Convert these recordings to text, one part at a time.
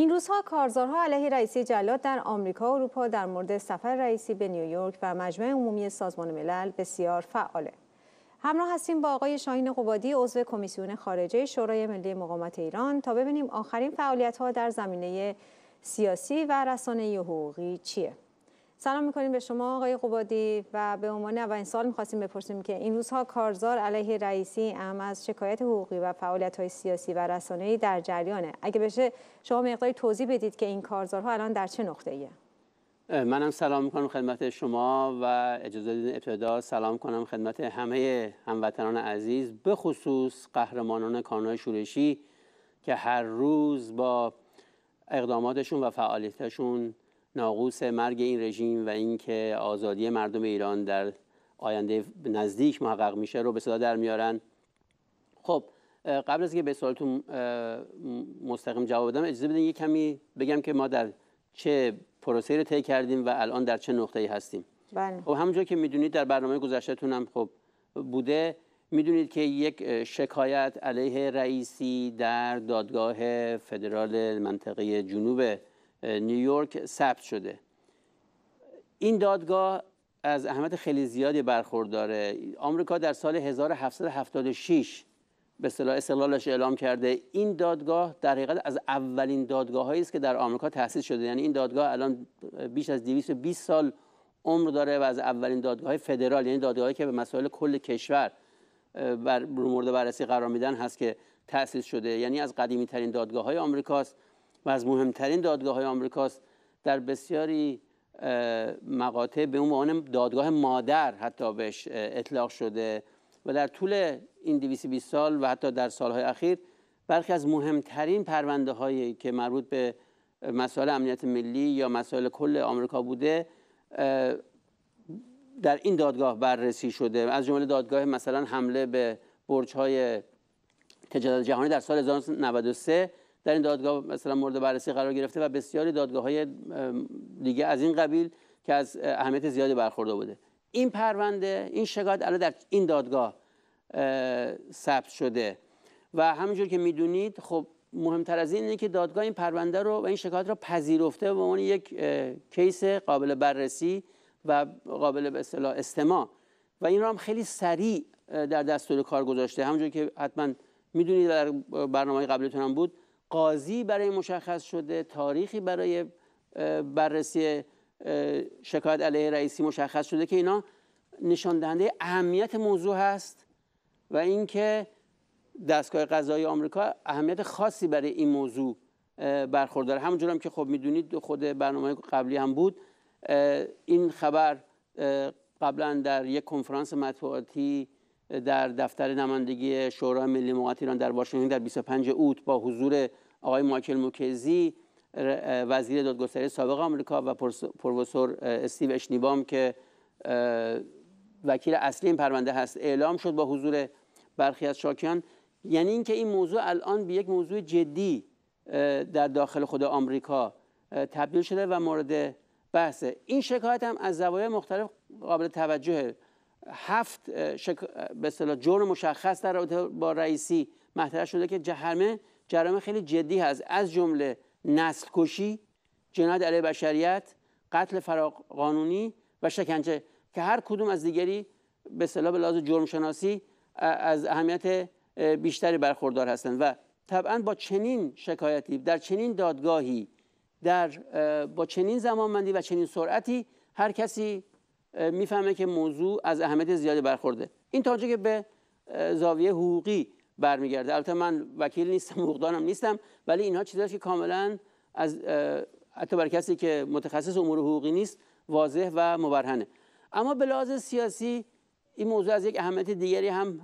این روزها کارزارها علیه رئیسی جلاد در آمریکا و اروپا در مورد سفر رئیسی به نیویورک و مجمع عمومی سازمان ملل بسیار فعاله. همراه هستیم با آقای شاهین قبادی عضو کمیسیون خارجه شورای ملی مقامت ایران تا ببینیم آخرین فعالیت ها در زمینه سیاسی و رسانه حقوقی چیه. سلام میکنیم به شما آقای قبادی و به عنوان اولین سال میخواستیم بپرسیم که این روزها کارزار علیه رئیسی ام از شکایت حقوقی و فعالیت های سیاسی و رسانه‌ای در جریانه اگه بشه شما مقداری توضیح بدید که این کارزارها الان در چه نقطه ایه؟ منم سلام میکنم خدمت شما و اجازه دین ابتدا سلام کنم خدمت همه هموطنان عزیز به خصوص قهرمانان کانون شورشی که هر روز با اقداماتشون و فعالیتشون ناقوس مرگ این رژیم و اینکه آزادی مردم ایران در آینده نزدیک محقق میشه رو به صدا در میارن خب قبل از که به سوالتون مستقیم جواب بدم اجازه بدین یه کمی بگم که ما در چه پروسه رو طی کردیم و الان در چه نقطه‌ای هستیم بله خب همونجور که میدونید در برنامه گذشتهتون هم خب بوده میدونید که یک شکایت علیه رئیسی در دادگاه فدرال منطقه جنوب نیویورک ثبت شده این دادگاه از اهمیت خیلی زیادی برخورداره آمریکا در سال 1776 به صلاح استقلالش اعلام کرده این دادگاه در حقیقت از اولین دادگاه هایی است که در آمریکا تأسیس شده یعنی این دادگاه الان بیش از 220 سال عمر داره و از اولین دادگاه فدرال یعنی دادگاهی که به مسائل کل کشور بر مورد بررسی قرار میدن هست که تأسیس شده یعنی از قدیمی ترین دادگاه های آمریکاست و از مهمترین دادگاه های آمریکاست در بسیاری مقاطع به اون عنوان دادگاه مادر حتی بهش اطلاق شده و در طول این 220 سال و حتی در سالهای اخیر برخی از مهمترین پرونده هایی که مربوط به مسائل امنیت ملی یا مسائل کل آمریکا بوده در این دادگاه بررسی شده از جمله دادگاه مثلا حمله به برج های تجارت جهانی در سال 1993 در این دادگاه مثلا مورد بررسی قرار گرفته و بسیاری دادگاه های دیگه از این قبیل که از اهمیت زیادی برخورده بوده این پرونده این شکایت الان در این دادگاه ثبت شده و همونجور که میدونید خب مهمتر از این اینه که دادگاه این پرونده رو و این شکایت رو پذیرفته به عنوان یک کیس قابل بررسی و قابل به اصطلاح استماع و این رو هم خیلی سریع در دستور کار گذاشته همونجور که حتما میدونید در برنامه قبلتون هم بود قاضی برای مشخص شده تاریخی برای بررسی شکایت علیه رئیسی مشخص شده که اینا نشان دهنده اهمیت موضوع هست و اینکه دستگاه قضایی آمریکا اهمیت خاصی برای این موضوع برخوردار همونجور هم که خب میدونید خود برنامه قبلی هم بود این خبر قبلا در یک کنفرانس مطبوعاتی در دفتر نمایندگی شورای ملی موقت ایران در واشنگتن در 25 اوت با حضور آقای مایکل موکزی وزیر دادگستری سابق آمریکا و پروفسور استیو اشنیبام که وکیل اصلی این پرونده هست اعلام شد با حضور برخی از شاکیان یعنی اینکه این موضوع الان به یک موضوع جدی در داخل خود آمریکا تبدیل شده و مورد بحثه این شکایت هم از زوایای مختلف قابل توجهه هفت به اصطلاح جرم مشخص در رابطه با رئیسی مطرح شده که جرمه جرم خیلی جدی هست از جمله نسل کشی جنایت علیه بشریت قتل فراق قانونی و شکنجه که هر کدوم از دیگری به اصطلاح به لحاظ جرم شناسی از اهمیت بیشتری برخوردار هستند و طبعا با چنین شکایتی در چنین دادگاهی در با چنین زمانمندی و چنین سرعتی هر کسی میفهمه که موضوع از اهمیت زیادی برخورده این تا که به زاویه حقوقی برمیگرده البته من وکیل نیستم حقوقدانم نیستم ولی اینها چیزاست که کاملا از حتی برای کسی که متخصص امور حقوقی نیست واضح و مبرهنه اما به لحاظ سیاسی این موضوع از یک اهمیت دیگری هم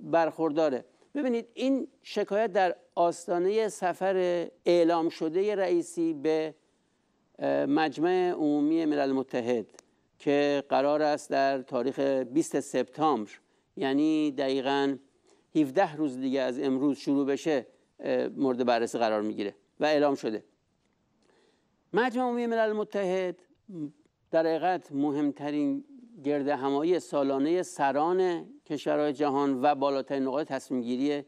برخورداره ببینید این شکایت در آستانه سفر اعلام شده رئیسی به مجمع عمومی ملل متحد که قرار است در تاریخ 20 سپتامبر یعنی دقیقا 17 روز دیگه از امروز شروع بشه مورد بررسی قرار میگیره و اعلام شده مجمع عمومی ملل متحد در حقیقت مهمترین گرد همایی سالانه سران کشورهای جهان و بالاترین نقاط گیری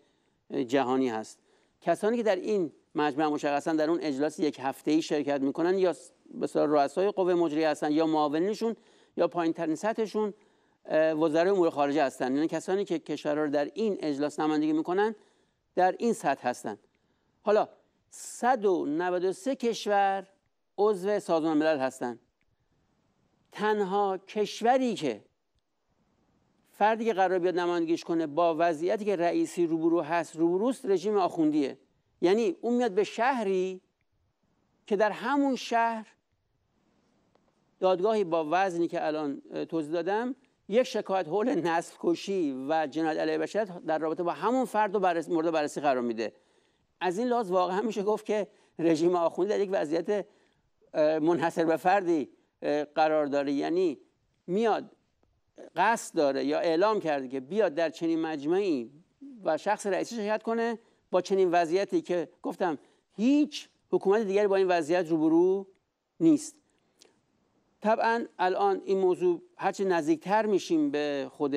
جهانی هست کسانی که در این مجمع مشخصا در اون اجلاس یک هفته ای شرکت میکنن یا به رؤسای قوه مجریه هستن یا معاونینشون یا پایین ترین سطحشون وزرای امور خارجه هستن یعنی کسانی که کشورها رو در این اجلاس نمایندگی میکنن در این سطح هستن حالا 193 کشور عضو سازمان ملل هستند تنها کشوری که فردی که قرار بیاد نمایندگیش کنه با وضعیتی که رئیسی روبرو هست روبروست رژیم آخوندیه یعنی اون میاد به شهری که در همون شهر دادگاهی با وزنی که الان توضیح دادم یک شکایت حول نسل کشی و جنایت علیه بشر در رابطه با همون فرد رو مورد بررسی قرار میده از این لحاظ واقعا میشه گفت که رژیم آخوندی در یک وضعیت منحصر به فردی قرار داره یعنی میاد قصد داره یا اعلام کرده که بیاد در چنین مجمعی و شخص رئیسی شرکت کنه با چنین وضعیتی که گفتم هیچ حکومت دیگری با این وضعیت روبرو نیست طبعا الان این موضوع هرچه نزدیکتر میشیم به خود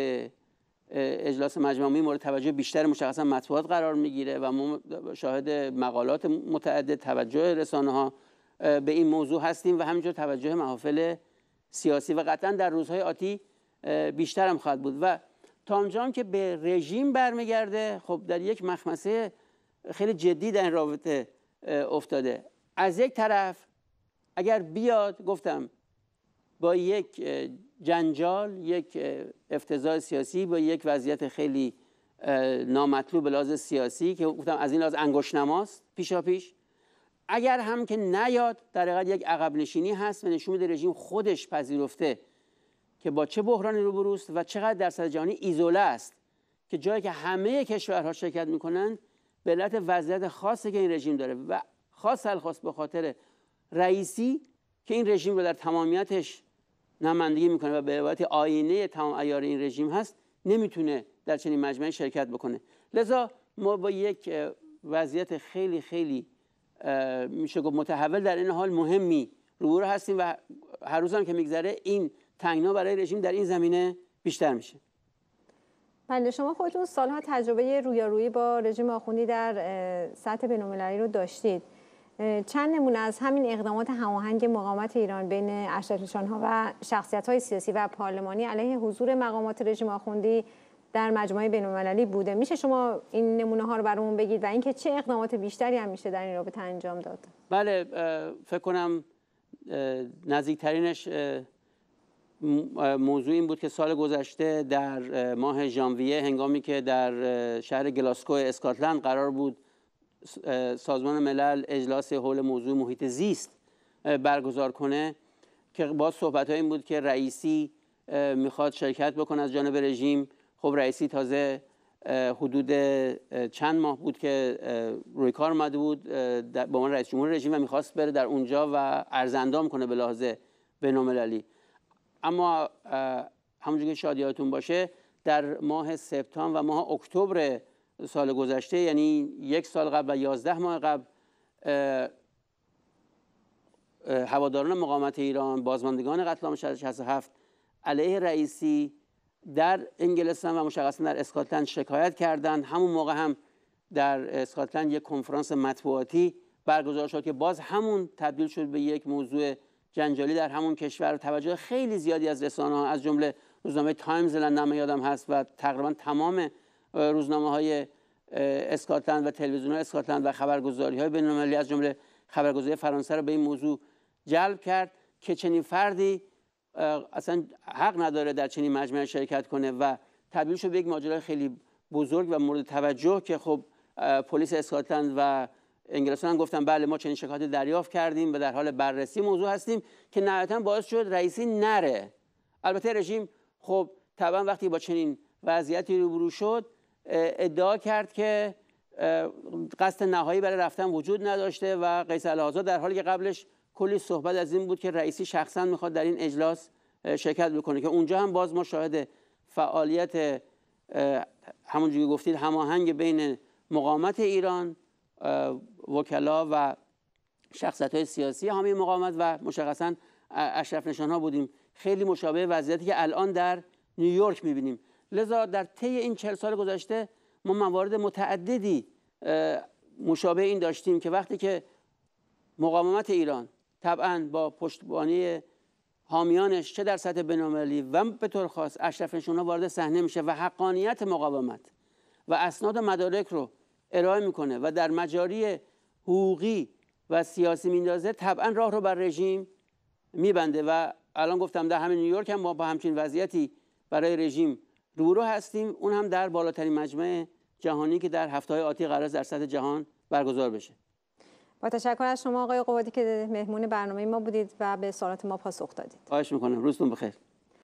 اجلاس مجموعی مورد توجه بیشتر مشخصا مطبوعات قرار میگیره و شاهد مقالات متعدد توجه رسانه ها به این موضوع هستیم و همینجور توجه محافل سیاسی و قطعا در روزهای آتی بیشتر هم خواهد بود و هم که به رژیم برمیگرده خب در یک مخمسه خیلی جدی در این رابطه افتاده از یک طرف اگر بیاد گفتم با یک جنجال یک افتضاح سیاسی با یک وضعیت خیلی نامطلوب لحاظ سیاسی که گفتم از این لحاظ انگشتنماست پیشا پیش اگر هم که نیاد در حقیقت یک عقب نشینی هست و نشون میده رژیم خودش پذیرفته که با چه بحرانی روبروست و چقدر درصد جهانی ایزوله است که جایی که همه کشورها شرکت میکنند به علت وضعیت خاصی که این رژیم داره و خاص الخاص به خاطر رئیسی که این رژیم رو در تمامیتش نمایندگی میکنه و به عبارت آینه تمام ایار این رژیم هست نمیتونه در چنین مجمعی شرکت بکنه لذا ما با یک وضعیت خیلی خیلی میشه گفت متحول در این حال مهمی روبرو هستیم و هر روزم که میگذره این تنگنا برای رژیم در این زمینه بیشتر میشه بله شما خودتون سالها تجربه رویارویی با رژیم آخوندی در سطح بین‌المللی رو داشتید چند نمونه از همین اقدامات هماهنگ مقاومت ایران بین ها و های سیاسی و پارلمانی علیه حضور مقامات رژیم آخوندی در مجموعه بین‌المللی بوده میشه شما این نمونه ها رو برامون بگید و اینکه چه اقدامات بیشتری هم میشه در این رابطه انجام داد بله فکر کنم نزدیکترینش موضوع این بود که سال گذشته در ماه ژانویه هنگامی که در شهر گلاسکو اسکاتلند قرار بود سازمان ملل اجلاس حول موضوع محیط زیست برگزار کنه که با صحبت این بود که رئیسی میخواد شرکت بکنه از جانب رژیم خب رئیسی تازه حدود چند ماه بود که روی کار آمده بود به عنوان رئیس جمهور رژیم و میخواست بره در اونجا و ارزندام کنه به لحاظ بینالمللی اما همونجور که باشه در ماه سپتامبر و ماه اکتبر سال گذشته یعنی یک سال قبل و یازده ماه قبل هواداران مقامت ایران بازماندگان قتل عام 67 علیه رئیسی در انگلستان و مشخصا در اسکاتلند شکایت کردند همون موقع هم در اسکاتلند یک کنفرانس مطبوعاتی برگزار شد که باز همون تبدیل شد به یک موضوع جنجالی در همون کشور توجه خیلی زیادی از رسانه ها از جمله روزنامه تایمز لندن یادم هست و تقریبا تمام روزنامه های اسکاتلند و تلویزیون اسکاتلند و خبرگزاری های بین از جمله خبرگزاری فرانسه رو به این موضوع جلب کرد که چنین فردی اصلا حق نداره در چنین مجمع شرکت کنه و تبدیل شد به یک ماجرای خیلی بزرگ و مورد توجه که خب پلیس اسکاتلند و انگلستان هم گفتن بله ما چنین شکایتی دریافت کردیم و در حال بررسی موضوع هستیم که نهایتا باعث شد رئیسی نره البته رژیم خب طبعا وقتی با چنین وضعیتی روبرو شد ادعا کرد که قصد نهایی برای رفتن وجود نداشته و قیس الهازا در حالی که قبلش کلی صحبت از این بود که رئیسی شخصا میخواد در این اجلاس شرکت بکنه که اونجا هم باز ما شاهد فعالیت همونجوری گفتید هماهنگ بین مقامت ایران وکلا و شخصت های سیاسی حامی مقاومت و مشخصا اشرف نشان ها بودیم خیلی مشابه وضعیتی که الان در نیویورک میبینیم لذا در طی این چهل سال گذشته ما موارد متعددی مشابه این داشتیم که وقتی که مقاومت ایران طبعا با پشتبانی حامیانش چه در سطح بینالمللی و به طور خاص اشرف وارد صحنه میشه و حقانیت مقاومت و اسناد مدارک رو ارائه میکنه و در مجاری حقوقی و سیاسی میندازه طبعا راه رو بر رژیم میبنده و الان گفتم در همین نیویورک هم ما با همچین وضعیتی برای رژیم روبرو هستیم اون هم در بالاترین مجمع جهانی که در هفته های آتی قرار در سطح جهان برگزار بشه با تشکر از شما آقای قبادی که مهمون برنامه ما بودید و به سالات ما پاسخ دادید. خواهش میکنم روزتون بخیر.